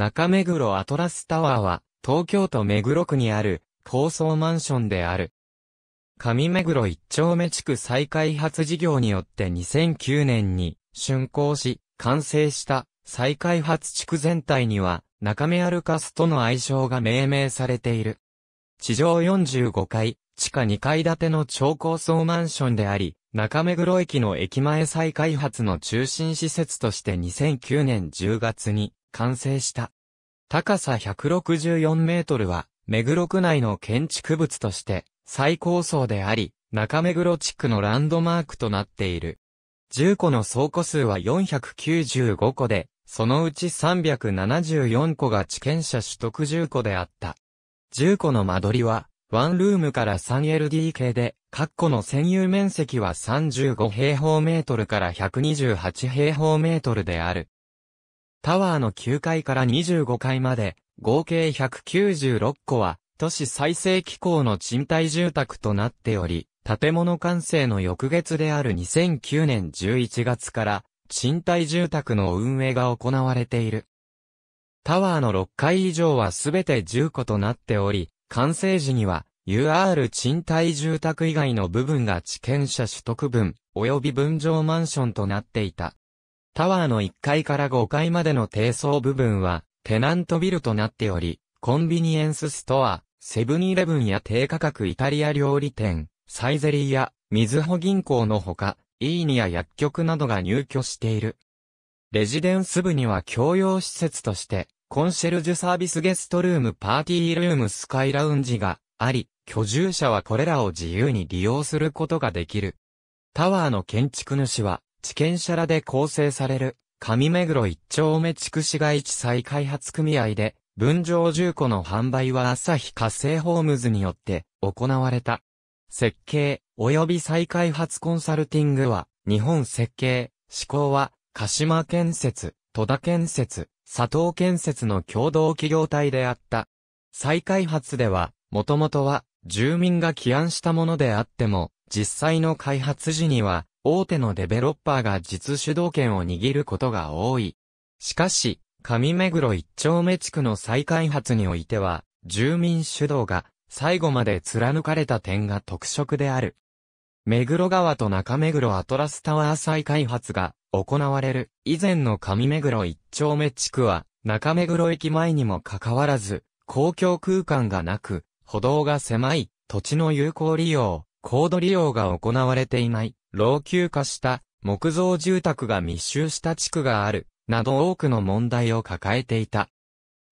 中目黒アトラスタワーは、東京都目黒区にある、高層マンションである。上目黒一丁目地区再開発事業によって2009年に、竣工し、完成した再開発地区全体には、中目アルカスとの愛称が命名されている。地上45階、地下2階建ての超高層マンションであり、中目黒駅の駅前再開発の中心施設として2009年10月に完成した。高さ164メートルは、目黒区内の建築物として最高層であり、中目黒地区のランドマークとなっている。10個の倉庫数は495個で、そのうち374個が地権者取得10個であった。10個の間取りは、ワンルームから 3LDK で、各個の占有面積は35平方メートルから128平方メートルである。タワーの9階から25階まで、合計196個は、都市再生機構の賃貸住宅となっており、建物完成の翌月である2009年11月から、賃貸住宅の運営が行われている。タワーの6階以上はすべて10個となっており、完成時には、UR 賃貸住宅以外の部分が地権者取得分、及び分譲マンションとなっていた。タワーの1階から5階までの低層部分は、テナントビルとなっており、コンビニエンスストア、セブンイレブンや低価格イタリア料理店、サイゼリーや、水穂銀行のほか、イーニア薬局などが入居している。レジデンス部には共用施設として、コンシェルジュサービスゲストルームパーティールームスカイラウンジがあり、居住者はこれらを自由に利用することができる。タワーの建築主は、地権者らで構成される、上目黒一丁目筑紫街地再開発組合で、分譲重工の販売は朝日火星ホームズによって行われた。設計、及び再開発コンサルティングは、日本設計、施工は、鹿島建設、戸田建設、佐藤建設の共同企業体であった。再開発では、もともとは、住民が起案したものであっても、実際の開発時には、大手のデベロッパーが実主導権を握ることが多い。しかし、上目黒一丁目地区の再開発においては、住民主導が最後まで貫かれた点が特色である。目黒川と中目黒アトラスタワー再開発が行われる以前の上目黒一丁目地区は中目黒駅前にもかかわらず公共空間がなく歩道が狭い土地の有効利用、高度利用が行われていない老朽化した木造住宅が密集した地区がある、など多くの問題を抱えていた。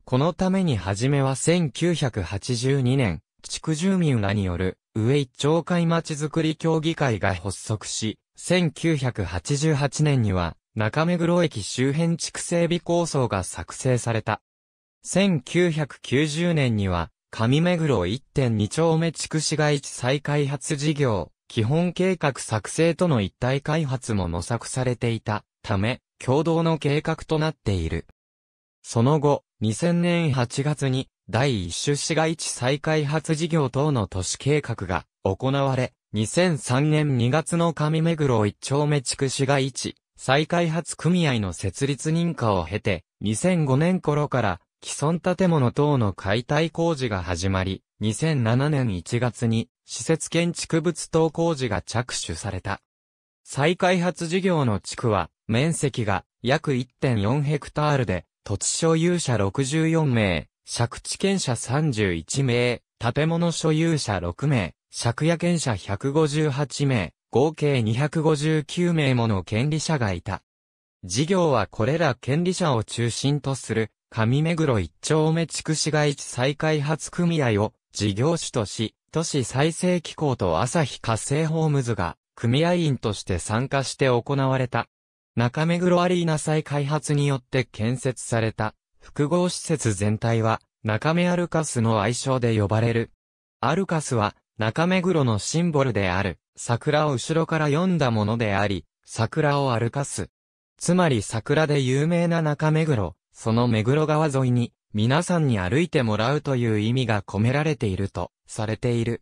このために初めは1982年、地区住民らによる上一町会町づくり協議会が発足し、1988年には中目黒駅周辺地区整備構想が作成された。1990年には上目黒1.2丁目地区市街地再開発事業、基本計画作成との一体開発も模索されていたため、共同の計画となっている。その後、2000年8月に第一種市街地再開発事業等の都市計画が行われ、2003年2月の上目黒一丁目地区市街地再開発組合の設立認可を経て、2005年頃から既存建物等の解体工事が始まり、2007年1月に施設建築物等工事が着手された。再開発事業の地区は、面積が約1.4ヘクタールで、土地所有者64名、借地権者31名、建物所有者6名、借家権者158名、合計259名もの権利者がいた。事業はこれら権利者を中心とする、上目黒一丁目地区市街地再開発組合を事業主とし、都市再生機構と朝日活性ホームズが組合員として参加して行われた。中目黒アリーナ再開発によって建設された複合施設全体は中目アルカスの愛称で呼ばれる。アルカスは中目黒のシンボルである桜を後ろから読んだものであり、桜を歩かす。つまり桜で有名な中目黒、その目黒川沿いに皆さんに歩いてもらうという意味が込められているとされている。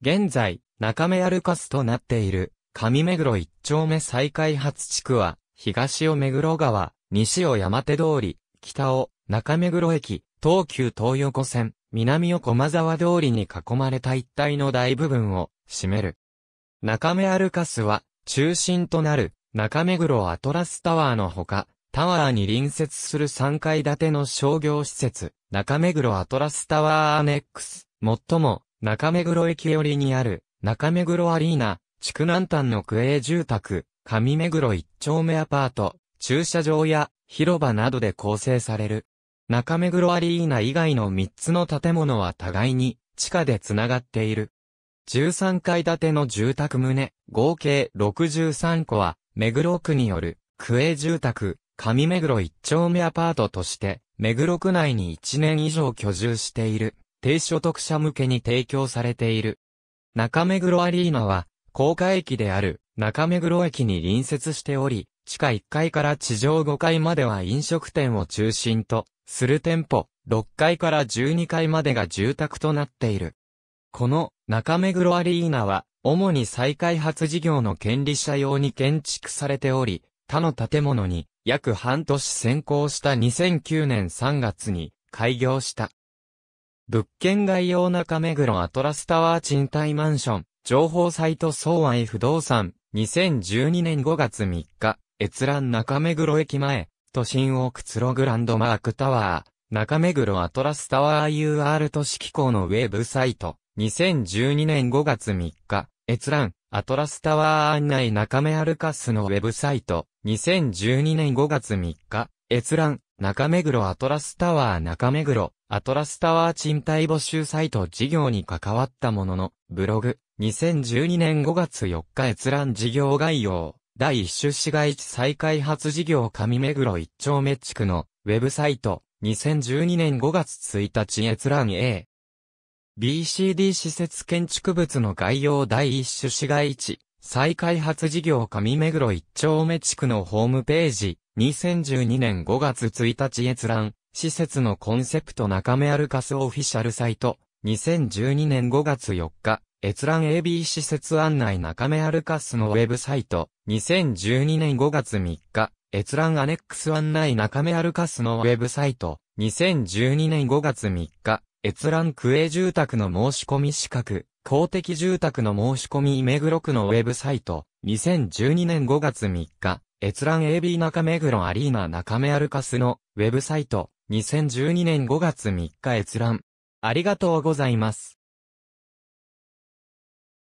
現在、中目歩かすとなっている、上目黒一丁目再開発地区は、東を目黒川、西を山手通り、北を中目黒駅、東急東横線、南を駒沢通りに囲まれた一帯の大部分を占める。中目アルカスは中心となる中目黒アトラスタワーのほか、タワーに隣接する3階建ての商業施設、中目黒アトラスタワーアネックス、もっとも、中目黒駅寄りにある、中目黒アリーナ、地区南端の区営住宅、上目黒一丁目アパート、駐車場や広場などで構成される。中目黒アリーナ以外の3つの建物は互いに地下でつながっている。13階建ての住宅棟、合計63戸は、目黒区による、区営住宅、上目黒一丁目アパートとして、目黒区内に1年以上居住している、低所得者向けに提供されている。中目黒アリーナは、高架駅である中目黒駅に隣接しており、地下1階から地上5階までは飲食店を中心とする店舗、6階から12階までが住宅となっている。この中目黒アリーナは、主に再開発事業の権利者用に建築されており、他の建物に約半年先行した2009年3月に開業した。物件概要中目黒アトラスタワー賃貸マンション、情報サイト総愛不動産、2012年5月3日、閲覧中目黒駅前、都心をくつろぐランドマークタワー、中目黒アトラスタワー UR 都市機構のウェブサイト、2012年5月3日、閲覧、アトラスタワー案内中目アルカスのウェブサイト、2012年5月3日、閲覧、中目黒アトラスタワー中目黒、アトラスタワー賃貸募集サイト事業に関わったものの、ブログ、2012年5月4日閲覧事業概要、第1種市街地再開発事業上目黒1丁目地区の、ウェブサイト、2012年5月1日閲覧 A、BCD 施設建築物の概要第一種市街地、再開発事業上目黒一丁目地区のホームページ、2012年5月1日閲覧、施設のコンセプト中目アルカスオフィシャルサイト、2012年5月4日、閲覧 AB 施設案内中目アルカスのウェブサイト、2012年5月3日、閲覧アネックス案内中目アルカスのウェブサイト、2012年5月3日、閲覧区営住宅の申し込み資格、公的住宅の申し込み目黒区のウェブサイト、2012年5月3日、閲覧 AB 中目黒アリーナ中目アルカスのウェブサイト、2012年5月3日閲覧。ありがとうございます。